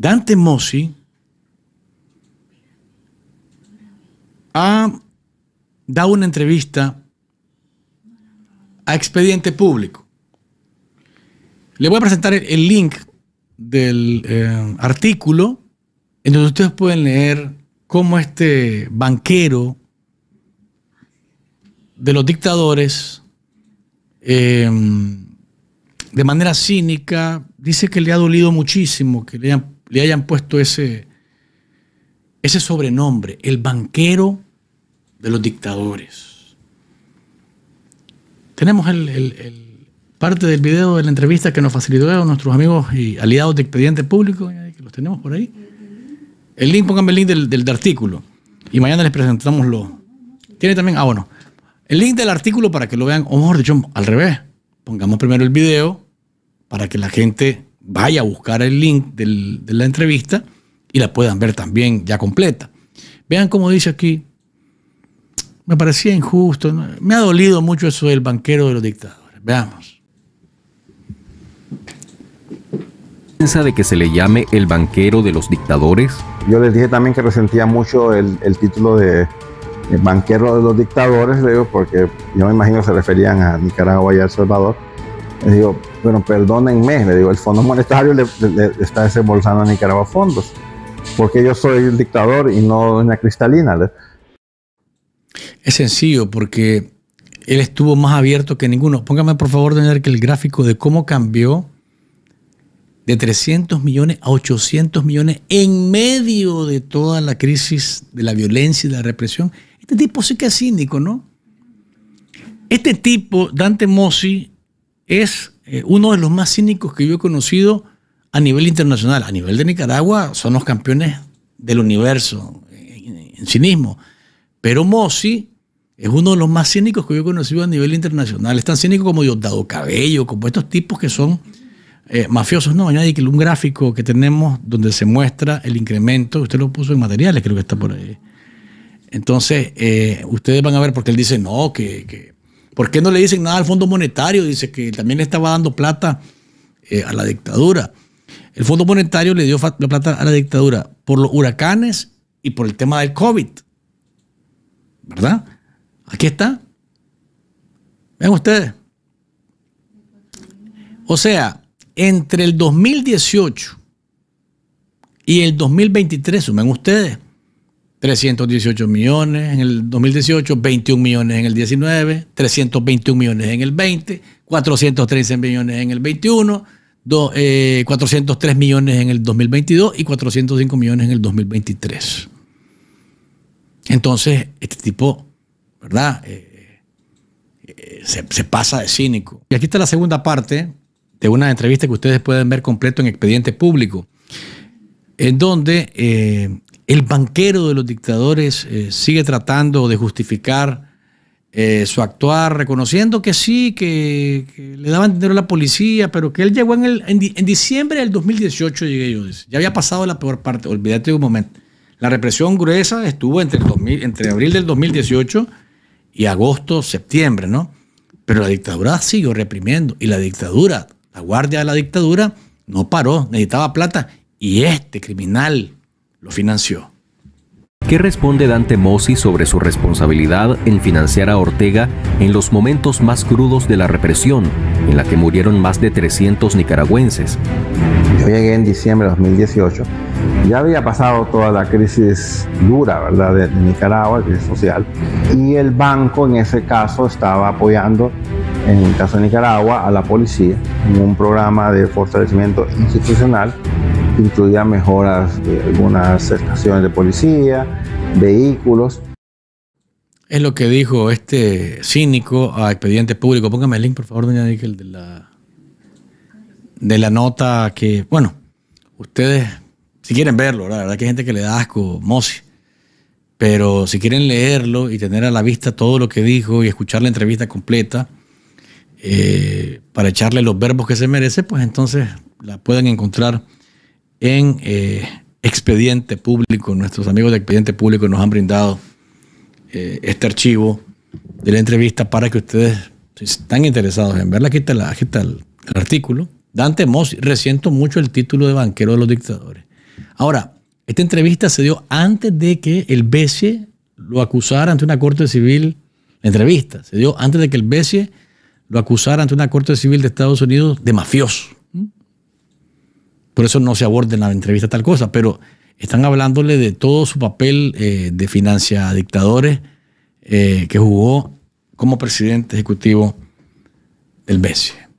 Dante Mossi ha dado una entrevista a Expediente Público. Le voy a presentar el link del eh, artículo en donde ustedes pueden leer cómo este banquero de los dictadores, eh, de manera cínica, dice que le ha dolido muchísimo que le hayan le hayan puesto ese, ese sobrenombre, el banquero de los dictadores. Tenemos el, parte del video de la entrevista que nos facilitaron nuestros amigos y aliados de Expediente Público, que los tenemos por ahí. El link, pónganme el link del, artículo. Y mañana les presentamos los... Tiene también, ah, bueno, el link del artículo para que lo vean, o mejor dicho, al revés. Pongamos primero el video para que la gente vaya a buscar el link de la entrevista y la puedan ver también ya completa. Vean cómo dice aquí, me parecía injusto, me ha dolido mucho eso del banquero de los dictadores. Veamos. piensa de que se le llame el banquero de los dictadores? Yo les dije también que resentía mucho el, título de banquero de los dictadores, porque yo me imagino que se referían a Nicaragua y a El Salvador le digo, bueno, perdónenme, le digo, el Fondo Monetario le, está desembolsando a Nicaragua fondos, porque yo soy el dictador y no una Cristalina. Es sencillo, porque él estuvo más abierto que ninguno. Póngame por favor, tener que el gráfico de cómo cambió de 300 millones a 800 millones en medio de toda la crisis de la violencia y la represión. Este tipo sí que es cínico, ¿no? Este tipo, Dante Mossi, es eh, uno de los más cínicos que yo he conocido a nivel internacional. A nivel de Nicaragua son los campeones del universo eh, en, cinismo. Pero Mossi es uno de los más cínicos que yo he conocido a nivel internacional. Es tan cínico como Diosdado Cabello, como estos tipos que son eh, mafiosos. No, hay un gráfico que tenemos donde se muestra el incremento. Usted lo puso en materiales, creo que está por ahí. Entonces, ustedes van a ver, porque él dice, no, que, que ¿Por qué no le dicen nada al Fondo Monetario? Dice que también le estaba dando plata eh, a la dictadura. El Fondo Monetario le dio plata a la dictadura por los huracanes y por el tema del COVID. ¿Verdad? Aquí está. ¿Ven ustedes. O sea, entre el 2018 y el 2023, sumen ustedes, 318 millones en el 2018, 21 millones en el 19, 321 millones en el 20, 413 millones en el 21, 403 eh, millones en el 2022 y 405 millones en el 2023. Entonces, este tipo, ¿verdad? Eh, eh, se, pasa de cínico. Y aquí está la segunda parte de una entrevista que ustedes pueden ver completo en Expediente Público en donde el banquero de los dictadores eh, sigue tratando de justificar eh, su actuar, reconociendo que sí, que, le daban dinero a la policía, pero que él llegó en, diciembre del 2018, llegué yo, ya había pasado la peor parte, olvídate de un momento. La represión gruesa estuvo entre, entre abril del 2018 y agosto, septiembre, ¿no? Pero la dictadura siguió reprimiendo y la dictadura, la guardia de la dictadura, no paró, necesitaba plata y este criminal lo financió. ¿Qué responde Dante Mossi sobre su responsabilidad en financiar a Ortega en los momentos más crudos de la represión, en la que murieron más de 300 nicaragüenses? Yo llegué en diciembre de 2018. Ya había pasado toda la crisis dura, ¿verdad?, de, Nicaragua, crisis social. Y el banco en ese caso estaba apoyando, en el caso de Nicaragua, a la policía en un programa de fortalecimiento institucional incluía mejoras de algunas estaciones de policía, vehículos. Es lo que dijo este cínico a expediente público. Póngame el link, por favor, doña de la, de la nota que, bueno, ustedes, si quieren verlo, la verdad que hay gente que le da asco, Mosi. Pero si quieren leerlo y tener a la vista todo lo que dijo y escuchar la entrevista completa, eh, para echarle los verbos que se merece, pues entonces la pueden encontrar en eh, Expediente Público. Nuestros amigos de Expediente Público nos han brindado eh, este archivo de la entrevista para que ustedes, si están interesados en verla, aquí está, el, artículo. Dante Mossi resiento mucho el título de banquero de los dictadores. Ahora, esta entrevista se dio antes de que el BCE lo acusara ante una corte civil. La entrevista se dio antes de que el BCE lo acusara ante una corte civil de Estados Unidos de mafioso por eso no se aborda en la entrevista tal cosa, pero están hablándole de todo su papel eh, de financia dictadores eh, que jugó como presidente ejecutivo del BCE.